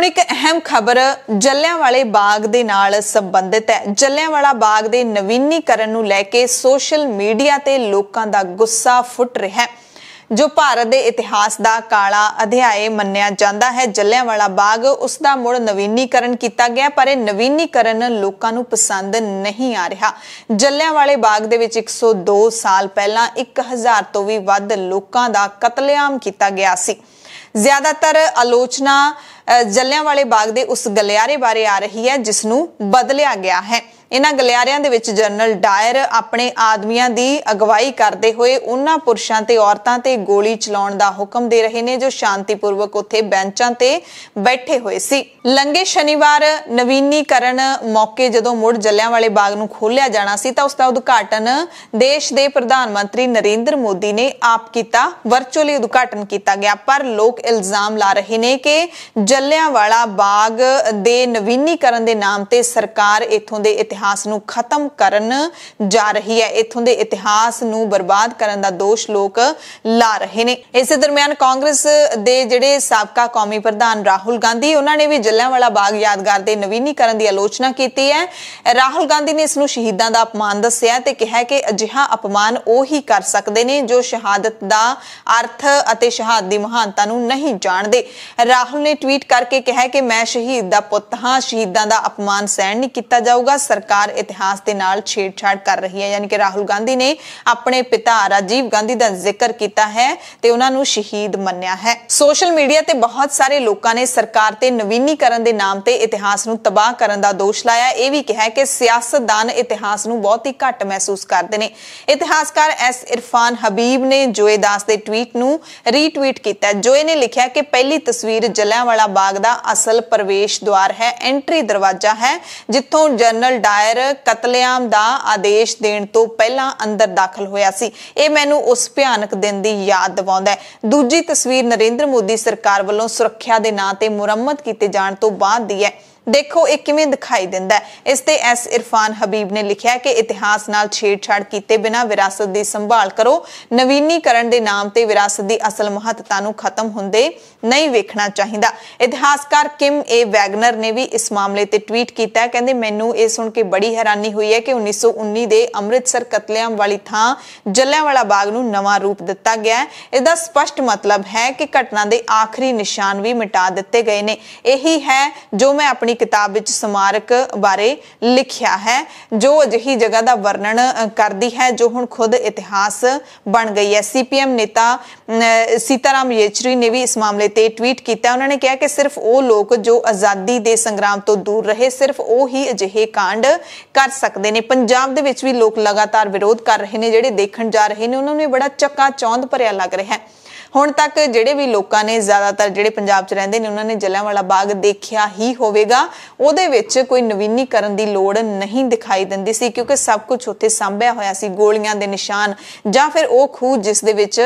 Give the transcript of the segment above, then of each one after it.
ਹੁਣ ਇੱਕ ਅਹਿਮ ਖਬਰ ਜੱਲਿਆਂਵਾਲੇ ਬਾਗ ਦੇ ਨਾਲ ਸੰਬੰਧਿਤ ਹੈ ਜੱਲਿਆਂਵਾਲਾ ਬਾਗ ਦੇ ਨਵੀਨੀਕਰਨ ਨੂੰ ਲੈ ਕੇ ਸੋਸ਼ਲ ਮੀਡੀਆ ਤੇ ਲੋਕਾਂ ਦਾ ਗੁੱਸਾ ਫੁੱਟ ਰਿਹਾ ਹੈ ਜੋ ਭਾਰਤ ਦੇ ਇਤਿਹਾਸ ਦਾ ਕਾਲਾ ਅਧਿਆਏ ਮੰਨਿਆ ਜਾਂਦਾ ਹੈ ਜੱਲਿਆਂਵਾਲਾ ਬਾਗ ਉਸ ਦਾ ਮੁੜ ਨਵੀਨੀਕਰਨ ਕੀਤਾ ਗਿਆ ਪਰ ਇਹ ਨਵੀਨੀਕਰਨ ਲੋਕਾਂ ਨੂੰ ਪਸੰਦ ਨਹੀਂ ਆ ਰਿਹਾ ਜੱਲਿਆਂਵਾਲੇ ਬਾਗ ਦੇ ਵਿੱਚ 102 ਸਾਲ ਪਹਿਲਾਂ 1000 ਤੋਂ ਵੀ ਵੱਧ ਲੋਕਾਂ ਦਾ ਕਤਲੇਆਮ ਕੀਤਾ ਗਿਆ ਸੀ ਜ਼ਿਆਦਾਤਰ ਆਲੋਚਨਾ ਜੱਲਿਆਂਵਾਲੇ ਬਾਗ ਦੇ ਉਸ ਗਲਿਆਰੇ ਬਾਰੇ ਆ ਰਹੀ ਹੈ ਜਿਸ ਨੂੰ ਬਦਲਿਆ ਗਿਆ ਹੈ ਇਹਨਾਂ ਗਲਿਆਰਿਆਂ ਦੇ ਵਿੱਚ ਜਨਰਲ ਡਾਇਰ ਆਪਣੇ ਆਦਮੀਆਂ ਦੀ ਅਗਵਾਈ ਕਰਦੇ ਹੋਏ ਉਹਨਾਂ ਪੁਰਸ਼ਾਂ ਤੇ ਔਰਤਾਂ ਤੇ ਗੋਲੀ ਚਲਾਉਣ ਦਾ ਹੁਕਮ ਦੇ ਰਹੇ ਨੇ ਜੋ ਸ਼ਾਂਤੀਪੂਰਵਕ ਉੱਥੇ ਬੈਂਚਾਂ ਤੇ ਬੈਠੇ ਹੋਏ ਸੀ ਲੰਗੇ ਸ਼ਨੀਵਾਰ ਨਵੀਨੀਕਰਨ ਮੌਕੇ ਜਦੋਂ ਮੁੜ ਵਾਲੇ ਬਾਗ ਨੂੰ ਖੋਲਿਆ ਜਾਣਾ ਸੀ ਤਾਂ ਉਸ ਦਾ ਉਦਘਾਟਨ ਦੇਸ਼ ਦੇ ਪ੍ਰਧਾਨ ਮੰਤਰੀ ਨਰਿੰਦਰ ਮੋਦੀ ਨੇ ਆਪ ਕੀਤਾ ਵਰਚੁਅਲੀ ਉਦਘਾਟਨ ਕੀਤਾ ਗਿਆ ਪਰ ਲੋਕ ਇਲਜ਼ਾਮ ਲਾ ਰਹੇ ਨੇ ਕਿ ਜੱਲਿਆਂਵਾਲਾ ਬਾਗ ਦੇ ਨਵੀਨੀਕਰਨ ਦੇ ਨਾਮ ਤੇ ਸਰਕਾਰ ਇਥੋਂ ਦੇ ਇਤਿਹਾਸ ਨੂੰ ਖਤਮ ਕਰਨ ਜਾ ਰਹੀ ਹੈ ਇਥੋਂ ਦੇ ਇਤਿਹਾਸ ਨੂੰ ਬਰਬਾਦ ਕਰਨ ਦਾ ਦੋਸ਼ ਲੋਕ ਲਾ ਰਹੇ ਨੇ ਇਸੇ ਦਰਮਿਆਨ ਕਾਂਗਰਸ ਦੇ ਜਿਹੜੇ ਸਾਬਕਾ ਕੌਮੀ ਪ੍ਰਧਾਨ ਰਾਹੁਲ ਗਾਂਧੀ ਉਹਨਾਂ ਨੇ ਵੀ ਜੱਲਿਆਂਵਾਲਾ ਬਾਗ ਯਾਦਗਾਰ ਦੇ ਨਵੀਨੀਕਰਨ ਦੀ ਆਲੋਚਨਾ ਕੀਤੀ ਹੈ ਰਾਹੁਲ ਗਾਂਧੀ ਨੇ ਇਸ ਨੂੰ ਸ਼ਹੀਦਾਂ ਦਾ ਅਪਮਾਨ ਦੱਸਿਆ ਤੇ ਕਿਹਾ ਕਿ ਅਜਿਹਾ ਅਪਮਾਨ ਉਹ ਹੀ ਕਰ ਸਕਦੇ ਨੇ ਜੋ ਸ਼ਹਾਦਤ ਦਾ ਅਰਥ ਅਤੇ ਸ਼ਹਾਦਤ ਦੀ ਮਹਾਨਤਾ ਨੂੰ ਨਹੀਂ ਜਾਣਦੇ ਰਾਹੁਲ ਨੇ ਟਵੀਟ ਕਰਕੇ ਕਿਹਾ ਕਿ ਮੈਂ ਸ਼ਹੀਦ ਦਾ ਪੁੱਤ ਹਾਂ ਸ਼ਹੀਦਾਂ ਦਾ ਅਪਮਾਨ ਸਹਿਣ ਨਹੀਂ ਕੀਤਾ ਜਾਊਗਾ ਸਰਕਾਰ ਇਤਿਹਾਸ ਦੇ ਨਾਲ ਛੇੜਛਾੜ ਕਰ ਰਹੀ ਹੈ ਯਾਨੀ ਕਿ ਰਾਹੁਲ ਗਾਂਧੀ ਨੇ ਆਪਣੇ ਪਿਤਾ ਰਾਜੀਵ ਗਾਂਧੀ ਦਾ ਜ਼ਿਕਰ ਕੀਤਾ ਹੈ ਤੇ ਉਹਨਾਂ ਨੂੰ ਸ਼ਹੀਦ ਮੰਨਿਆ ਹੈ ਸੋਸ਼ਲ ਮੀਡੀਆ ਤੇ ਬਹੁਤ ਸਾਰੇ ਲੋਕਾਂ ਨੇ ਸਰਕਾਰ ਤੇ ਨਵੀਨੀਕਰਨ ਦੇ ਨਾਮ ਤੇ ਇਤਿਹਾਸ ਨੂੰ ਤਬਾਹ ਕਰਨ ਦਾ ਦੋਸ਼ ਲਾਇਆ ਇਹ ਵੀ ਕਿਹਾ ਕਿ ਸਿਆਸਤਦਾਨ ਇਤਿਹਾਸ ਨੂੰ ਬਹੁਤ ਹੀ ਘੱਟ ਮਹਿਸੂਸ ਕਰਦੇ ਨੇ ਇਤਿਹਾਸਕਾਰ ਐਸ ਇਰਫਾਨ ਹਬੀਬ ਨੇ ਜੋਏ ਦਾਸ ਦੇ ਟਵੀਟ ਨੂੰ ਰੀਟਵੀਟ ਕੀਤਾ ਜੋਏ ਨੇ ਲਿਖਿਆ ਕਿ ਪਹਿਲੀ ਤਸਵੀਰ ਜਲਿਆਂਵਾਲਾ ਬਾਗ ਦਾ ਅਸਲ ਪ੍ਰਵੇਸ਼ ਦੁਆਰ ਹੈ ਐਂਟਰੀ ਦਰਵਾਜ਼ਾ ਹੈ ਜਿੱਥੋਂ ਜਨਰਲ ਡਾਇਰ ਕਤਲੇਆਮ ਦਾ ਆਦੇਸ਼ ਦੇਣ ਤੋਂ ਪਹਿਲਾਂ ਅੰਦਰ ਦਾਖਲ ਹੋਇਆ ਸੀ ਇਹ ਮੈਨੂੰ ਉਸ ਭਿਆਨਕ ਦਿਨ ਦੀ ਯਾਦ ਦਿਵਾਉਂਦਾ ਹੈ ਦੂਜੀ ਤਸਵੀਰ ਨਰਿੰਦਰ ਮੋਦੀ ਸਰਕਾਰ ਵੱਲੋਂ ਸੁਰੱਖਿਆ ਦੇ ਨਾਂ ਤੇ ਮੁਰੰਮਤ ਕੀਤੇ ਜਾਣ ਤੋਂ ਬਾਅਦ ਦੀ ਹੈ ਦੇਖੋ ਇਹ ਕਿਵੇਂ ਦਿਖਾਈ ਦਿੰਦਾ ਹੈ ਇਸ ਤੇ ਐਸ ਇਰਫਾਨ ਹਬੀਬ ਨੇ ਲਿਖਿਆ ਕਿ ਇਤਿਹਾਸ ਨਾਲ ਛੇੜਛਾੜ ਕੀਤੇ ਬਿਨਾ ਵਿਰਾਸਤ ਦੀ ਸੰਭਾਲ ਕਰੋ ਨਵੀਨੀਕਰਨ ਦੇ ਨਾਮ ਤੇ ਵਿਰਾਸਤ ਦੀ ਅਸਲ ਮਹੱਤਤਾ ਨੂੰ ਖਤਮ ਹੁੰਦੇ ਨਹੀਂ ਵੇਖਣਾ ਚਾਹੀਦਾ ਇਤਿਹਾਸਕਾਰ ਕਿਮ ਏ ਵੈਗਨਰ ਨੇ ਵੀ ਇਸ ਮਾਮਲੇ ਤੇ ਟਵੀਟ ਕੀਤਾ ਕਹਿੰਦੇ ਮੈਨੂੰ ਇਹ ਸੁਣ ਕੇ ਬੜੀ ਹੈਰਾਨੀ ਹੋਈ ਹੈ ਕਿ 1919 ਦੇ ਅੰਮ੍ਰਿਤਸਰ ਕਤਲੇਆਮ ਵਾਲੀ ਥਾਂ ਜੱਲਿਆਂਵਾਲਾ ਬਾਗ ਨੂੰ ਨਵਾਂ ਰੂਪ ਦਿੱਤਾ ਗਿਆ ਹੈ ਇਸ ਦਾ ਸਪਸ਼ਟ ਮਤਲਬ ਹੈ ਕਿ ਘਟਨਾ ਦੇ ਆਖਰੀ ਨਿਸ਼ਾਨ ਵੀ ਮਿਟਾ ਦਿੱਤੇ ਗਏ ਨੇ ਇਹੀ ਹੈ ਜੋ ਮੈਂ ਆਪਣੀ ਕਿਤਾਬ ਵਿੱਚ ਸਮਾਰਕ ਬਾਰੇ ਲਿਖਿਆ ਹੈ ਜੋ ਅਜਿਹੀ ਜਗ੍ਹਾ ਦਾ ਵਰਣਨ ਕਰਦੀ ਹੈ ਜੋ ਹੁਣ ਖੁਦ ਇਤਿਹਾਸ ਬਣ ਗਈ ਹੈ ਸੀਪੀਐਮ ਨੇਤਾ ਸੀਤਾਰਾਮ ਯੇਚਰੀ ਨੇ ਵੀ ਇਸ ਮਾਮਲੇ ਤੇ ਟਵੀਟ ਕੀਤਾ ਉਹਨਾਂ ਨੇ ਕਿਹਾ ਕਿ ਸਿਰਫ ਉਹ ਲੋਕ ਜੋ ਆਜ਼ਾਦੀ ਦੇ ਸੰਗਰਾਮ ਤੋਂ ਦੂਰ ਰਹੇ ਸਿਰਫ ਉਹ ਹੀ ਅਜਿਹੇ ਕਾਂਡ ਕਰ ਸਕਦੇ ਨੇ ਪੰਜਾਬ ਦੇ ਵਿੱਚ ਵੀ ਲੋਕ ਲਗਾਤਾਰ ਵਿਰੋਧ ਕਰ ਰਹੇ ਨੇ ਜਿਹੜੇ ਦੇਖਣ ਜਾ ਰਹੇ ਨੇ ਉਹਨਾਂ ਨੂੰ ਬੜਾ ਚੱਕਾ ਚੌਂਦ ਭਰਿਆ ਲੱਗ ਰਿਹਾ ਹੈ ਹੁਣ ਤੱਕ ਜਿਹੜੇ ਵੀ ਲੋਕਾਂ ਨੇ ਜ਼ਿਆਦਾਤਰ ਜਿਹੜੇ ਪੰਜਾਬ 'ਚ ਰਹਿੰਦੇ ਨੇ ਉਹਨਾਂ ਨੇ ਜਲਿਆਂਵਾਲਾ ਬਾਗ ਦੇਖਿਆ ਹੀ ਹੋਵੇਗਾ ਉਹਦੇ ਵਿੱਚ ਕੋਈ ਨਵੀਨੀਕਰਨ ਦੀ ਲੋੜ ਨਹੀਂ ਦਿਖਾਈ ਦਿੰਦੀ ਸੀ ਕਿਉਂਕਿ ਸਭ ਕੁਝ ਉੱਥੇ ਸਾਂਭਿਆ ਹੋਇਆ ਸੀ ਗੋਲੀਆਂ ਦੇ ਨਿਸ਼ਾਨ ਜਾਂ ਫਿਰ ਉਹ ਖੂਹ ਜਿਸ ਦੇ ਵਿੱਚ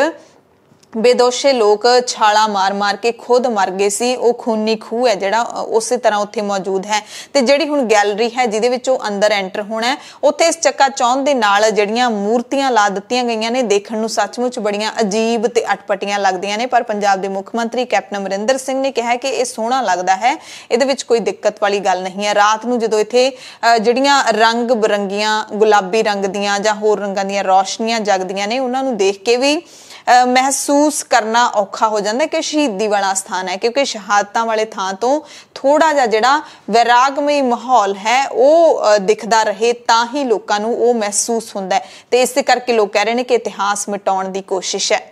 ਬੇਦੋਸ਼ੇ ਲੋਕ ਛਾਲਾ ਮਾਰ-ਮਾਰ ਕੇ ਖੁਦ ਮਰ ਗਏ ਸੀ ਉਹ ਖੂਨੀ ਖੂਹ ਹੈ ਜਿਹੜਾ ਉਸੇ ਤਰ੍ਹਾਂ ਉੱਥੇ ਮੌਜੂਦ ਹੈ ਤੇ ਜਿਹੜੀ ਹੁਣ ਗੈਲਰੀ ਹੈ ਜਿਹਦੇ ਵਿੱਚ ਉਹ ਅੰਦਰ ਐਂਟਰ ਹੋਣਾ ਉੱਥੇ ਇਸ ਚੱਕਾ ਚੌਂਦ ਦੇ ਨਾਲ ਜਿਹੜੀਆਂ ਮੂਰਤੀਆਂ ਲਾ ਦਿੱਤੀਆਂ ਗਈਆਂ ਨੇ ਦੇਖਣ ਨੂੰ ਸੱਚਮੁੱਚ ਬੜੀਆਂ ਅਜੀਬ ਤੇ ਅਟਪਟੀਆਂ ਲੱਗਦੀਆਂ ਨੇ ਪਰ ਪੰਜਾਬ ਦੇ ਮੁੱਖ ਮੰਤਰੀ ਕੈਪਟਨ ਅਮਰਿੰਦਰ ਸਿੰਘ ਨੇ ਕਿਹਾ ਕਿ ਇਹ ਸੋਹਣਾ ਲੱਗਦਾ ਹੈ ਇਹਦੇ ਵਿੱਚ ਕੋਈ ਦਿੱਕਤ ਵਾਲੀ ਗੱਲ ਨਹੀਂ ਹੈ ਰਾਤ ਨੂੰ ਜਦੋਂ ਇੱਥੇ ਜਿਹੜੀਆਂ ਰੰਗ ਬਰੰਗੀਆਂ ਗੁਲਾਬੀ ਰੰਗ ਦੀਆਂ ਜਾਂ ਹੋਰ ਰੰਗਾਂ ਦੀਆਂ ਰੌਸ਼ਨੀਆਂ ਜਗਦੀਆਂ ਨੇ ਉਹਨਾਂ ਨੂੰ ਦੇਖ ਕੇ ਵੀ ਮਹਿਸੂਸ ਕਰਨਾ ਔਖਾ ਹੋ ਜਾਂਦਾ ਕਿ ਸ਼ਹੀਦੀ ਵਾਲਾ ਸਥਾਨ ਹੈ ਕਿਉਂਕਿ ਸ਼ਹਾਦਤਾਂ ਵਾਲੇ ਥਾਂ ਤੋਂ ਥੋੜਾ ਜਿਹਾ ਜਿਹੜਾ ਵਿਰਾਗਮਈ ਮਾਹੌਲ ਹੈ ਉਹ ਦਿਖਦਾ ਰਹੇ ਤਾਂ ਹੀ ਲੋਕਾਂ ਨੂੰ ਉਹ ਮਹਿਸੂਸ ਹੁੰਦਾ ਹੈ ਤੇ ਇਸੇ ਕਰਕੇ ਲੋਕ ਕਹਿ ਰਹੇ ਨੇ ਕਿ ਇਤਿਹਾਸ ਮਿਟਾਉਣ ਦੀ ਕੋਸ਼ਿਸ਼ ਹੈ